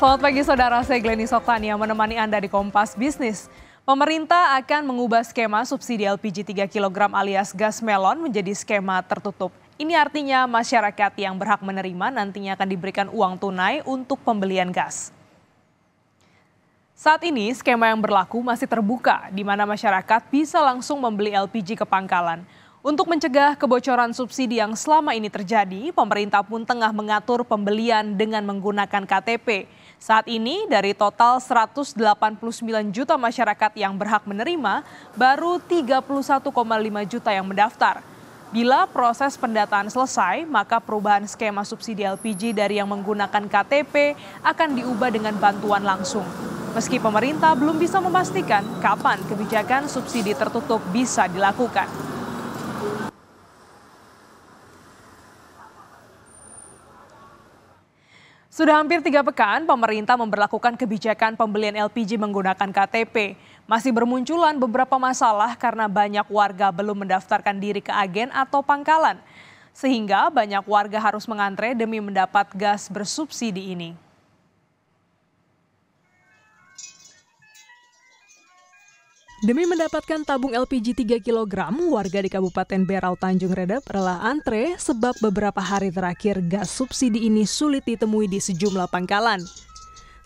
Selamat pagi saudara, saya Glenny Soktan yang menemani Anda di Kompas Bisnis. Pemerintah akan mengubah skema subsidi LPG 3 kg alias gas melon menjadi skema tertutup. Ini artinya masyarakat yang berhak menerima nantinya akan diberikan uang tunai untuk pembelian gas. Saat ini skema yang berlaku masih terbuka di mana masyarakat bisa langsung membeli LPG ke pangkalan. Untuk mencegah kebocoran subsidi yang selama ini terjadi, pemerintah pun tengah mengatur pembelian dengan menggunakan KTP. Saat ini dari total 189 juta masyarakat yang berhak menerima, baru 31,5 juta yang mendaftar. Bila proses pendataan selesai, maka perubahan skema subsidi LPG dari yang menggunakan KTP akan diubah dengan bantuan langsung. Meski pemerintah belum bisa memastikan kapan kebijakan subsidi tertutup bisa dilakukan. Sudah hampir tiga pekan pemerintah memperlakukan kebijakan pembelian LPG menggunakan KTP. Masih bermunculan beberapa masalah karena banyak warga belum mendaftarkan diri ke agen atau pangkalan. Sehingga banyak warga harus mengantre demi mendapat gas bersubsidi ini. Demi mendapatkan tabung LPG 3 kg, warga di Kabupaten Berau Tanjung Redep rela antre sebab beberapa hari terakhir gas subsidi ini sulit ditemui di sejumlah pangkalan.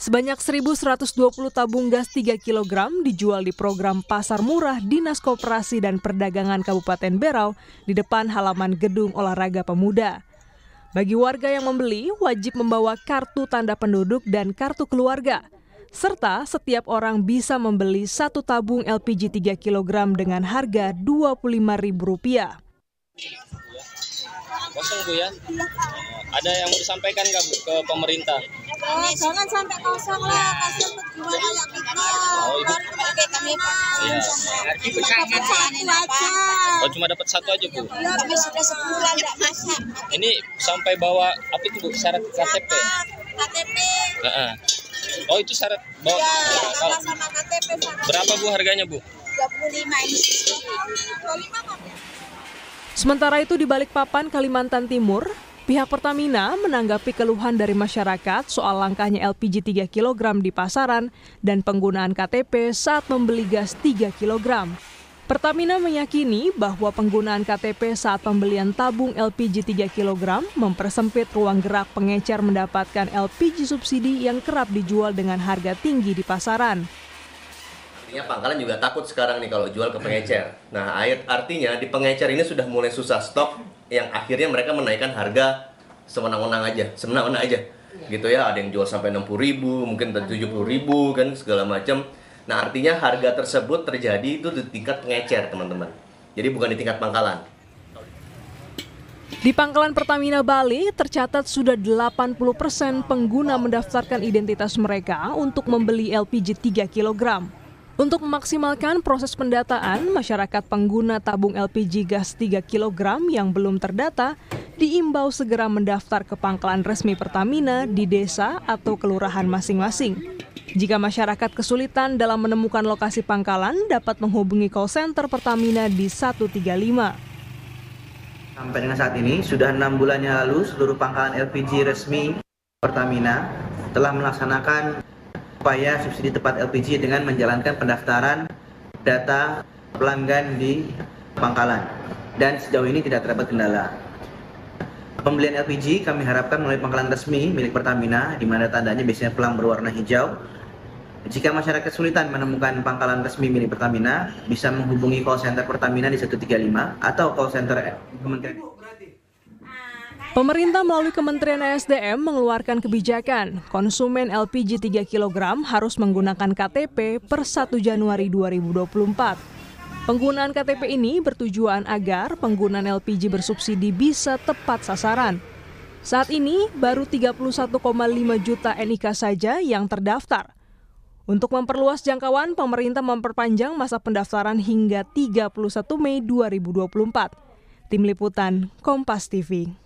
Sebanyak 1.120 tabung gas 3 kg dijual di program Pasar Murah Dinas Koperasi dan Perdagangan Kabupaten Berau di depan halaman Gedung Olahraga Pemuda. Bagi warga yang membeli, wajib membawa kartu tanda penduduk dan kartu keluarga – serta setiap orang bisa membeli satu tabung LPG 3 kg dengan harga Rp25.000. Kosong Bu ya? Ada yang mau disampaikan nggak Bu ke pemerintah? Oh, jangan sampai kosong lah, kasihan pejuang yang kita. Oh, Ibu. Baru kami iya. Dapat satu aja. Oh, cuma dapat satu aja, Bu? Iya, kami sudah sebulan nggak masak. Ini sampai bawa, apa itu Bu, syarat KTP? KTP. Uh -uh. Oh itu syarat bawa. ya, sama KTP sama Berapa Bu harganya Bu? 35 ini. 25 Sementara itu di Balikpapan, Kalimantan Timur, pihak Pertamina menanggapi keluhan dari masyarakat soal langkahnya LPG 3 kg di pasaran dan penggunaan KTP saat membeli gas 3 kg. Pertamina meyakini bahwa penggunaan KTP saat pembelian tabung LPG 3 kg mempersempit ruang gerak pengecer mendapatkan LPG subsidi yang kerap dijual dengan harga tinggi di pasaran. Artinya pangkalan juga takut sekarang nih kalau jual ke pengecer. Nah, artinya di pengecer ini sudah mulai susah stok yang akhirnya mereka menaikkan harga semenang-menang aja, semenang-menang aja. Iya. Gitu ya, ada yang jual sampai 60.000, ribu, mungkin 70.000 ribu kan segala macam Nah, artinya harga tersebut terjadi itu di tingkat pengecer, teman-teman. Jadi bukan di tingkat pangkalan. Di Pangkalan Pertamina Bali tercatat sudah 80 persen pengguna mendaftarkan identitas mereka untuk membeli LPG 3 kg. Untuk memaksimalkan proses pendataan, masyarakat pengguna tabung LPG gas 3 kg yang belum terdata diimbau segera mendaftar ke pangkalan resmi Pertamina di desa atau kelurahan masing-masing. Jika masyarakat kesulitan dalam menemukan lokasi pangkalan, dapat menghubungi call center Pertamina di 135. Sampai dengan saat ini, sudah enam bulan yang lalu, seluruh pangkalan LPG resmi Pertamina telah melaksanakan upaya subsidi tepat LPG dengan menjalankan pendaftaran data pelanggan di pangkalan. Dan sejauh ini tidak terdapat kendala. Pembelian LPG kami harapkan melalui pangkalan resmi milik Pertamina, di mana tandanya biasanya pelang berwarna hijau. Jika masyarakat kesulitan menemukan pangkalan resmi milik Pertamina, bisa menghubungi call center Pertamina di 135 atau call center Kementerian. Pemerintah melalui Kementerian ESDM mengeluarkan kebijakan konsumen LPG 3 kg harus menggunakan KTP per 1 Januari 2024. Penggunaan KTP ini bertujuan agar penggunaan LPG bersubsidi bisa tepat sasaran. Saat ini, baru 31,5 juta NIK saja yang terdaftar. Untuk memperluas jangkauan, pemerintah memperpanjang masa pendaftaran hingga 31 Mei 2024. Tim Liputan, Kompas TV.